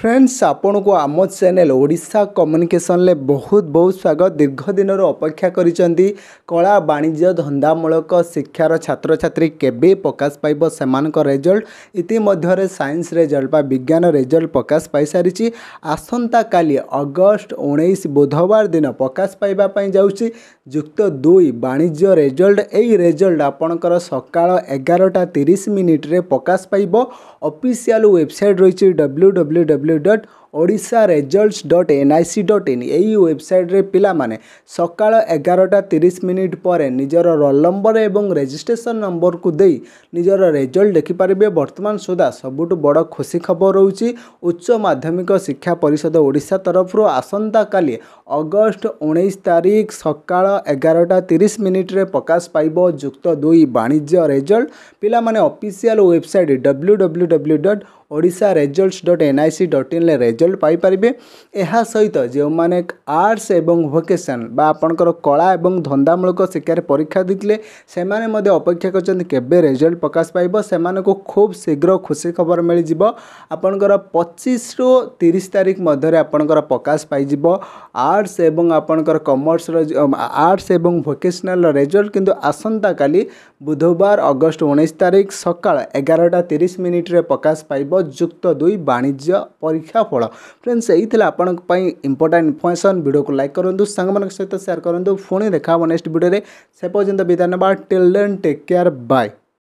friends আপনার আম channel Odisha কম্যুনিকেসনলে বহুত বহুত স্বাগত দীর্ঘ দিনর অপেক্ষা করেছেন কলা বাণিজ্য ধন্দামূলক শিক্ষার ছাত্রছাত্রী কেবে প্রকাশ পাইব সেমানক রেজল্ট ইতিমধ্যে সাইন্স রেজল্ট বা বিজ্ঞান রেজল্ট প্রকাশ পাই সারিছি আসন্তকালি অগস্ট উনিশ বুধবার দিন প্রকাশ পাইবা যাচ্ছি যুক্ত দুই বাণিজ্য রেজল্ট এই রেজল্ট আপনার সকাল এগারোটা তিরিশ মিনিট্রে প্রকাশ পাইব অফিসিয়াল ওয়েবসাইট রয়েছে W W W www Odisha results dot N I C dot in ଏହି ୱେବ୍ସାଇଟ୍ରେ ପିଲାମାନେ ସକାଳ ଏଗାରଟା ତିରିଶ ମିନିଟ୍ ପରେ ନିଜର ରୋଲ୍ ନମ୍ବର ଏବଂ ରେଜିଷ୍ଟ୍ରେସନ୍ ନମ୍ବରକୁ ଦେଇ ନିଜର ରେଜଲ୍ଟ ଦେଖିପାରିବେ ବର୍ତ୍ତମାନ ସୁଦ୍ଧା ସବୁଠୁ ବଡ଼ ଖୁସି ଖବର ରହୁଛି ଉଚ୍ଚ ମାଧ୍ୟମିକ ଶିକ୍ଷା ପରିଷଦ ଓଡ଼ିଶା ତରଫରୁ ଆସନ୍ତାକାଲି ଅଗଷ୍ଟ ଉଣେଇଶ ତାରିଖ ସକାଳ ଏଗାରଟା ତିରିଶ ମିନିଟ୍ରେ ପ୍ରକାଶ ପାଇବ ଯୁକ୍ତ ଦୁଇ ବାଣିଜ୍ୟ ରେଜଲ୍ଟ ପିଲାମାନେ official website W W W dot Odisha results dot NIC dot ଇନ୍ରେ ରେଜଲ୍ଟ ପାଇପାରିବେ ଏହା ସହିତ ଯେଉଁମାନେ ଆର୍ଟ୍ସ ଏବଂ ଭୋକେସନ୍ ବା ଆପଣଙ୍କର କଳା ଏବଂ ଧନ୍ଦାମୂଳକ ଶିକ୍ଷାରେ ପରୀକ୍ଷା ଦେଇଥିଲେ ସେମାନେ ମଧ୍ୟ ଅପେକ୍ଷା କରିଛନ୍ତି କେବେ ରେଜଲ୍ଟ ପ୍ରକାଶ ପାଇବ ସେମାନଙ୍କୁ ଖୁବ୍ ଶୀଘ୍ର ଖୁସି ଖବର ମିଳିଯିବ ଆପଣଙ୍କର ପଚିଶରୁ ତିରିଶ ତାରିଖ ମଧ୍ୟରେ ଆପଣଙ୍କର ପ୍ରକାଶ ପାଇଯିବ ଆର୍ଟ୍ସ ଏବଂ ଆପଣଙ୍କର କମର୍ସର ଆର୍ଟ୍ସ ଏବଂ ଭୋକେସନାଲ୍ର ରେଜଲ୍ଟ କିନ୍ତୁ ଆସନ୍ତାକାଲି ବୁଧବାର ଅଗଷ୍ଟ ଉଣେଇଶ ତାରିଖ ସକାଳ ଏଗାରଟା ତିରିଶ ମିନିଟ୍ରେ ପ୍ରକାଶ ପାଇବ ଯୁକ୍ତ ଦୁଇ ବାଣିଜ୍ୟ ପରୀକ୍ଷା ଫଳ फ्रेंड्स यही आपण इंपोर्टां इनफर्मेशन भिड को लाइक करूँ सांग सहित सेयार करूँ पुणी देखा नेक्स्ट भिडियो से पर्यटन विदा ना till then take care bye